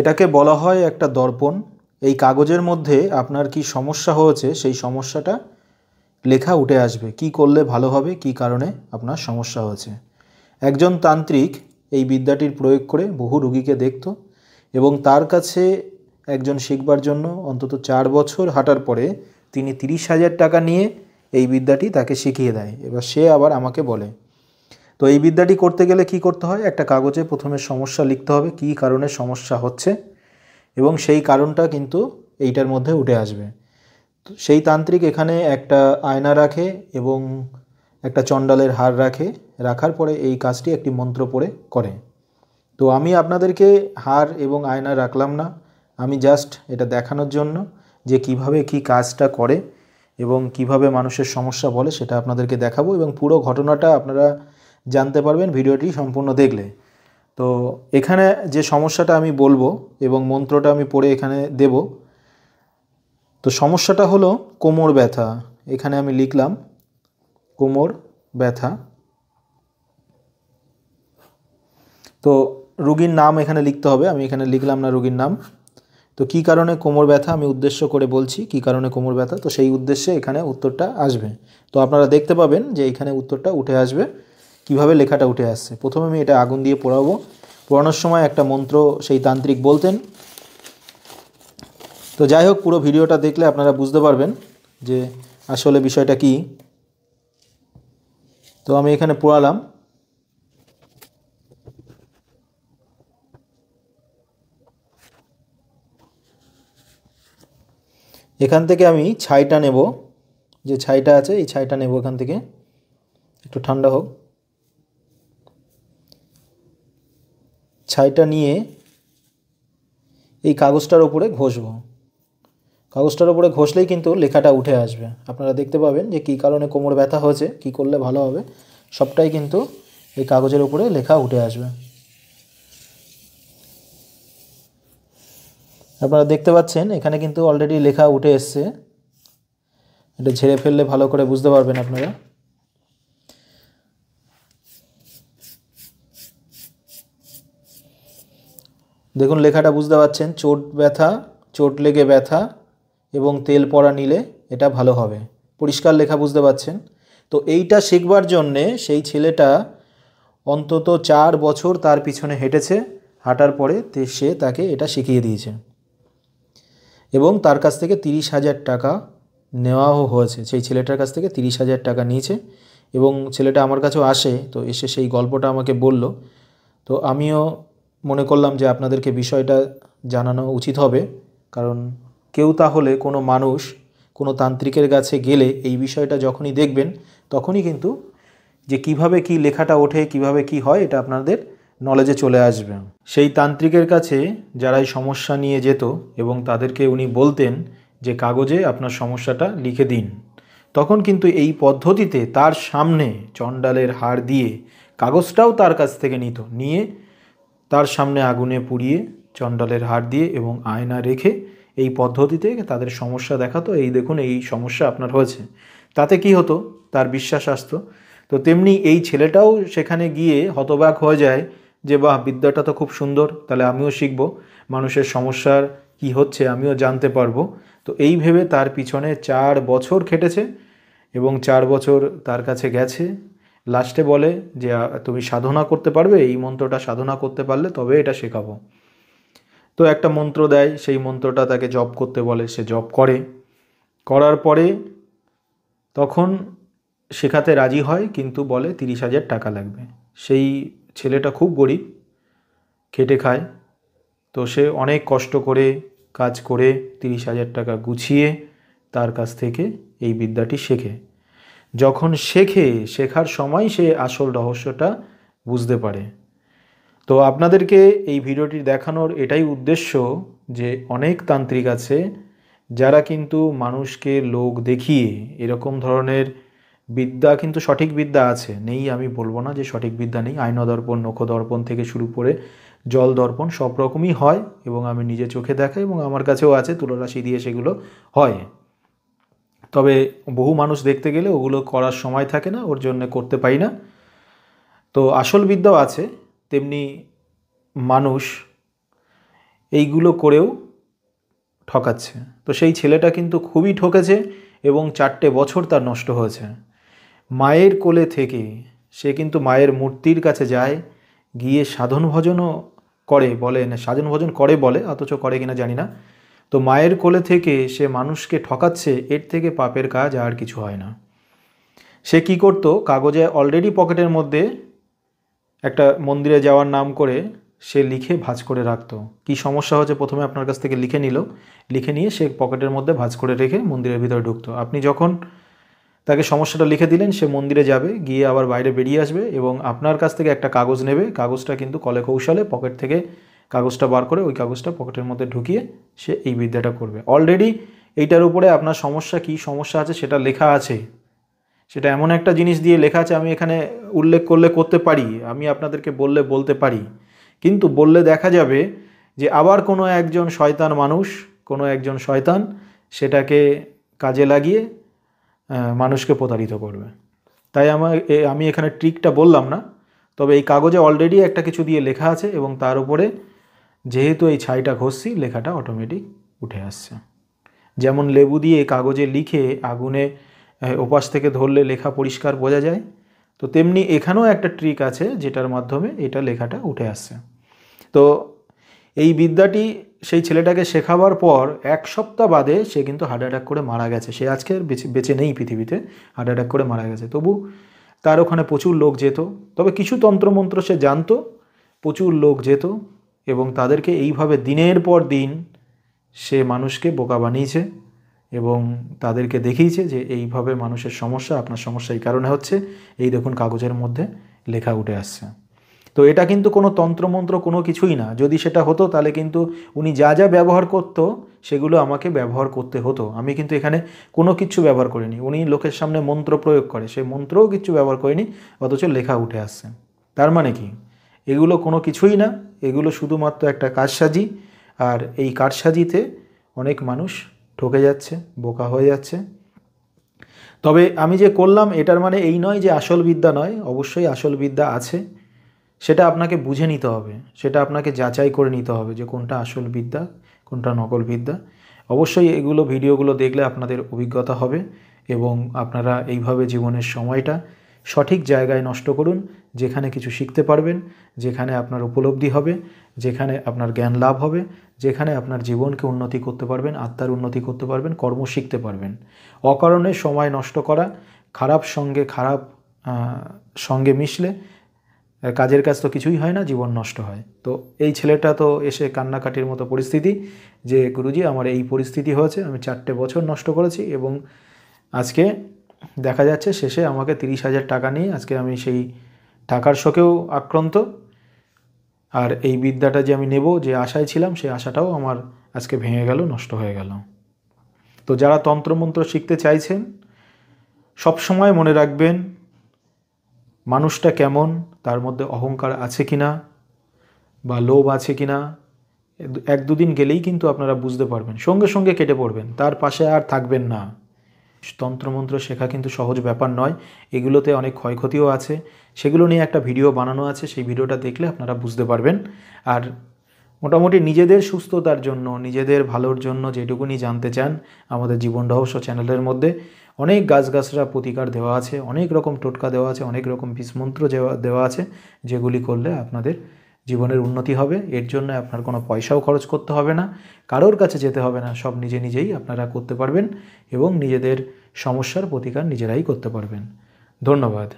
এটাকে বলা হয় একটা দর্পণ এই কাগজের মধ্যে আপনার কি সমস্যা হয়েছে সেই সমস্যাটা লেখা উঠে আসবে কি করলে ভালো হবে কি কারণে আপনার সমস্যা হয়েছে একজন তান্ত্রিক এই বিদ্যাটির প্রয়োগ করে বহু রুগীকে দেখত এবং তার কাছে একজন শিখবার জন্য অন্তত চার বছর হাঁটার পরে তিনি তিরিশ হাজার টাকা নিয়ে এই বিদ্যাটি তাকে শিখিয়ে দেয় এবার সে আবার আমাকে বলে তো এই বিদ্যাটি করতে গেলে কি করতে হয় একটা কাগজে প্রথমে সমস্যা লিখতে হবে কি কারণে সমস্যা হচ্ছে এবং সেই কারণটা কিন্তু এইটার মধ্যে উঠে আসবে সেই তান্ত্রিক এখানে একটা আয়না রাখে এবং একটা চণ্ডালের হার রাখে রাখার পরে এই কাজটি একটি মন্ত্র পড়ে করে তো আমি আপনাদেরকে হার এবং আয়না রাখলাম না আমি জাস্ট এটা দেখানোর জন্য যে কিভাবে কি কাজটা করে এবং কিভাবে মানুষের সমস্যা বলে সেটা আপনাদেরকে দেখাবো এবং পুরো ঘটনাটা আপনারা জানতে পারবেন ভিডিওটি সম্পূর্ণ দেখলে তো এখানে যে সমস্যাটা আমি বলবো এবং মন্ত্রটা আমি পড়ে এখানে দেব তো সমস্যাটা হলো কোমর ব্যথা এখানে আমি লিখলাম কোমর ব্যথা তো রুগীর নাম এখানে লিখতে হবে আমি এখানে লিখলাম না রুগীর নাম তো কি কারণে কোমর ব্যথা আমি উদ্দেশ্য করে বলছি কি কারণে কোমর ব্যথা তো সেই উদ্দেশ্যে এখানে উত্তরটা আসবে তো আপনারা দেখতে পাবেন যে এখানে উত্তরটা উঠে আসবে কিভাবে লেখাটা উঠে আসছে প্রথমে আমি এটা আগুন দিয়ে পোড়াবো পোড়ানোর সময় একটা মন্ত্র সেই তান্ত্রিক বলতেন তো যাই হোক পুরো ভিডিওটা দেখলে আপনারা বুঝতে পারবেন যে আসলে বিষয়টা কি তো আমি এখানে পোড়ালাম এখান থেকে আমি ছাইটা নেব যে ছাইটা আছে এই ছাইটা নেব এখান থেকে একটু ঠান্ডা হোক ছাইটা নিয়ে এই কাগজটার ওপরে ঘষব কাগজটার ওপরে ঘষলেই কিন্তু লেখাটা উঠে আসবে আপনারা দেখতে পাবেন যে কী কারণে কোমর ব্যথা হয়েছে কি করলে ভালো হবে সবটাই কিন্তু এই কাগজের উপরে লেখা উঠে আসবে আপনারা দেখতে পাচ্ছেন এখানে কিন্তু অলরেডি লেখা উঠে এসছে এটা ঝেড়ে ফেললে ভালো করে বুঝতে পারবেন আপনারা দেখুন লেখাটা বুঝতে পারছেন চোট ব্যথা চোট লেগে ব্যথা এবং তেল পড়া নিলে এটা ভালো হবে পরিষ্কার লেখা বুঝতে পারছেন তো এইটা শিখবার জন্যে সেই ছেলেটা অন্তত চার বছর তার পিছনে হেঁটেছে হাঁটার পরে সে তাকে এটা শিখিয়ে দিয়েছে এবং তার কাছ থেকে তিরিশ হাজার টাকা নেওয়াও হয়েছে সেই ছেলেটার কাছ থেকে তিরিশ হাজার টাকা নিয়েছে এবং ছেলেটা আমার কাছেও আসে তো এসে সেই গল্পটা আমাকে বলল তো আমিও মনে করলাম যে আপনাদেরকে বিষয়টা জানানো উচিত হবে কারণ কেউ তাহলে কোনো মানুষ কোনো তান্ত্রিকের কাছে গেলে এই বিষয়টা যখনই দেখবেন তখনই কিন্তু যে কিভাবে কি লেখাটা ওঠে কিভাবে কি হয় এটা আপনাদের নলেজে চলে আসবে সেই তান্ত্রিকের কাছে যারাই সমস্যা নিয়ে যেত এবং তাদেরকে উনি বলতেন যে কাগজে আপনার সমস্যাটা লিখে দিন তখন কিন্তু এই পদ্ধতিতে তার সামনে চণ্ডালের হাড় দিয়ে কাগজটাও তার কাছ থেকে নিত নিয়ে তার সামনে আগুনে পুড়িয়ে চণ্ডালের হার দিয়ে এবং আয়না রেখে এই পদ্ধতিতে তাদের সমস্যা দেখাতো এই দেখুন এই সমস্যা আপনার হয়েছে তাতে কি হতো তার বিশ্বাস আসতো তো তেমনি এই ছেলেটাও সেখানে গিয়ে হতবাক হয়ে যায় যে বাহ বিদ্যাটা তো খুব সুন্দর তাহলে আমিও শিখবো মানুষের সমস্যার কি হচ্ছে আমিও জানতে পারবো তো এই ভেবে তার পিছনে চার বছর খেটেছে এবং চার বছর তার কাছে গেছে লাস্টে বলে যে তুমি সাধনা করতে পারবে এই মন্ত্রটা সাধনা করতে পারলে তবে এটা শেখাবো তো একটা মন্ত্র দেয় সেই মন্ত্রটা তাকে জপ করতে বলে সে জপ করে করার পরে তখন শেখাতে রাজি হয় কিন্তু বলে তিরিশ হাজার টাকা লাগবে সেই ছেলেটা খুব গরিব খেটে খায় তো সে অনেক কষ্ট করে কাজ করে তিরিশ হাজার টাকা গুছিয়ে তার কাছ থেকে এই বিদ্যাটি শেখে যখন শেখে শেখার সময় সে আসল রহস্যটা বুঝতে পারে তো আপনাদেরকে এই ভিডিওটি দেখানোর এটাই উদ্দেশ্য যে অনেক তান্ত্রিক আছে যারা কিন্তু মানুষকে লোক দেখিয়ে এরকম ধরনের বিদ্যা কিন্তু সঠিক বিদ্যা আছে নেই আমি বলবো না যে সঠিক বিদ্যা নেই আয়নদর্পণ নখদর্পণ থেকে শুরু করে জল দর্পণ সব রকমই হয় এবং আমি নিজে চোখে দেখাই এবং আমার কাছেও আছে তুলরাশি দিয়ে সেগুলো হয় তবে বহু মানুষ দেখতে গেলে ওগুলো করার সময় থাকে না ওর জন্য করতে পারি না তো আসল বিদ্যাও আছে তেমনি মানুষ এইগুলো করেও ঠকাচ্ছে তো সেই ছেলেটা কিন্তু খুবই ঠকেছে এবং চারটে বছর তার নষ্ট হয়েছে মায়ের কোলে থেকে সে কিন্তু মায়ের মূর্তির কাছে যায় গিয়ে সাধন ভজনও করে বলে না সাধন ভজন করে বলে অথচ করে কিনা জানি না তো মায়ের কোলে থেকে সে মানুষকে ঠকাচ্ছে এর থেকে পাপের কাজ আর কিছু হয় না সে কি করত কাগজে অলরেডি পকেটের মধ্যে একটা মন্দিরে যাওয়ার নাম করে সে লিখে ভাজ করে রাখত কি সমস্যা হচ্ছে প্রথমে আপনার কাছ থেকে লিখে নিল লিখে নিয়ে সে পকেটের মধ্যে ভাজ করে রেখে মন্দিরের ভিতরে ঢুকতো আপনি যখন তাকে সমস্যাটা লিখে দিলেন সে মন্দিরে যাবে গিয়ে আবার বাইরে বেরিয়ে আসবে এবং আপনার কাছ থেকে একটা কাগজ নেবে কাগজটা কিন্তু কলে কৌশলে পকেট থেকে কাগজটা বার করে ওই কাগজটা পকেটের মধ্যে ঢুকিয়ে সে এই বিদ্যাটা করবে অলরেডি এইটার উপরে আপনার সমস্যা কি সমস্যা আছে সেটা লেখা আছে সেটা এমন একটা জিনিস দিয়ে লেখা আছে আমি এখানে উল্লেখ করলে করতে পারি আমি আপনাদেরকে বললে বলতে পারি কিন্তু বললে দেখা যাবে যে আবার কোনো একজন শয়তান মানুষ কোনো একজন শয়তান সেটাকে কাজে লাগিয়ে মানুষকে প্রতারিত করবে তাই আমার আমি এখানে ট্রিকটা বললাম না তবে এই কাগজে অলরেডি একটা কিছু দিয়ে লেখা আছে এবং তার উপরে যেহেতু এই ছাইটা ঘষছি লেখাটা অটোমেটিক উঠে আসছে যেমন লেবু দিয়ে কাগজে লিখে আগুনে ওপাশ থেকে ধরলে লেখা পরিষ্কার বোঝা যায় তো তেমনি এখানেও একটা ট্রিক আছে যেটার মাধ্যমে এটা লেখাটা উঠে আসছে তো এই বিদ্যাটি সেই ছেলেটাকে শেখাবার পর এক সপ্তাহ বাদে সে কিন্তু হার্ট অ্যাটাক করে মারা গেছে সে আজকে বেঁচে নেই পৃথিবীতে হার্ট অ্যাটাক করে মারা গেছে তবু তার ওখানে প্রচুর লোক যেত তবে কিছু তন্ত্রমন্ত্র সে জানতো প্রচুর লোক যেত এবং তাদেরকে এইভাবে দিনের পর দিন সে মানুষকে বোকা বানিয়েছে এবং তাদেরকে দেখিয়েছে যে এইভাবে মানুষের সমস্যা আপনার সমস্যা এই কারণে হচ্ছে এই দেখুন কাগজের মধ্যে লেখা উঠে আসছে তো এটা কিন্তু কোনো তন্ত্রমন্ত্র কোনো কিছুই না যদি সেটা হতো তাহলে কিন্তু উনি যা যা ব্যবহার করতো সেগুলো আমাকে ব্যবহার করতে হতো আমি কিন্তু এখানে কোনো কিছু ব্যবহার করিনি উনি লোকের সামনে মন্ত্র প্রয়োগ করে সেই মন্ত্রও কিছু ব্যবহার করিনি অথচ লেখা উঠে আসছে তার মানে কি এগুলো কোনো কিছুই না এগুলো শুধুমাত্র একটা কারসাজি আর এই কারসাজিতে অনেক মানুষ ঠকে যাচ্ছে বোকা হয়ে যাচ্ছে তবে আমি যে করলাম এটার মানে এই নয় যে আসল বিদ্যা নয় অবশ্যই আসল বিদ্যা আছে সেটা আপনাকে বুঝে নিতে হবে সেটা আপনাকে যাচাই করে নিতে হবে যে কোনটা আসল বিদ্যা কোনটা নকল বিদ্যা অবশ্যই এগুলো ভিডিওগুলো দেখলে আপনাদের অভিজ্ঞতা হবে এবং আপনারা এইভাবে জীবনের সময়টা সঠিক জায়গায় নষ্ট করুন যেখানে কিছু শিখতে পারবেন যেখানে আপনার উপলব্ধি হবে যেখানে আপনার জ্ঞান লাভ হবে যেখানে আপনার জীবনকে উন্নতি করতে পারবেন আত্মার উন্নতি করতে পারবেন কর্ম শিখতে পারবেন অকারণে সময় নষ্ট করা খারাপ সঙ্গে খারাপ সঙ্গে মিশলে কাজের কাজ তো কিছুই হয় না জীবন নষ্ট হয় তো এই ছেলেটা তো এসে কান্নাকাটির মতো পরিস্থিতি যে গুরুজি আমার এই পরিস্থিতি হয়েছে আমি চারটে বছর নষ্ট করেছি এবং আজকে দেখা যাচ্ছে শেষে আমাকে তিরিশ হাজার টাকা নিয়ে আজকে আমি সেই টাকার শোকেও আক্রান্ত আর এই বিদ্যাটা যে আমি নেব যে আশায় ছিলাম সেই আশাটাও আমার আজকে ভেঙে গেল নষ্ট হয়ে গেল তো যারা তন্ত্রমন্ত্র শিখতে চাইছেন সবসময় মনে রাখবেন মানুষটা কেমন তার মধ্যে অহংকার আছে কি না বা লোভ আছে কি না এক দুদিন গেলেই কিন্তু আপনারা বুঝতে পারবেন সঙ্গে সঙ্গে কেটে পড়বেন তার পাশে আর থাকবেন না তন্ত্রমন্ত্র শেখা কিন্তু সহজ ব্যাপার নয় এগুলোতে অনেক ক্ষয়ক্ষতিও আছে সেগুলো নিয়ে একটা ভিডিও বানানো আছে সেই ভিডিওটা দেখলে আপনারা বুঝতে পারবেন আর মোটামুটি নিজেদের সুস্থতার জন্য নিজেদের ভালোর জন্য যেটুকুনি জানতে চান আমাদের জীবন রহস্য চ্যানেলের মধ্যে অনেক গাছগাছরা প্রতিকার দেওয়া আছে অনেক রকম টোটকা দেওয়া আছে অনেক রকম বিষমন্ত্র দেওয়া দেওয়া আছে যেগুলি করলে আপনাদের জীবনের উন্নতি হবে এর জন্য আপনার কোনো পয়সাও খরচ করতে হবে না কারোর কাছে যেতে হবে না সব নিজে নিজেই আপনারা করতে পারবেন এবং নিজেদের সমস্যার প্রতিকার নিজেরাই করতে পারবেন ধন্যবাদ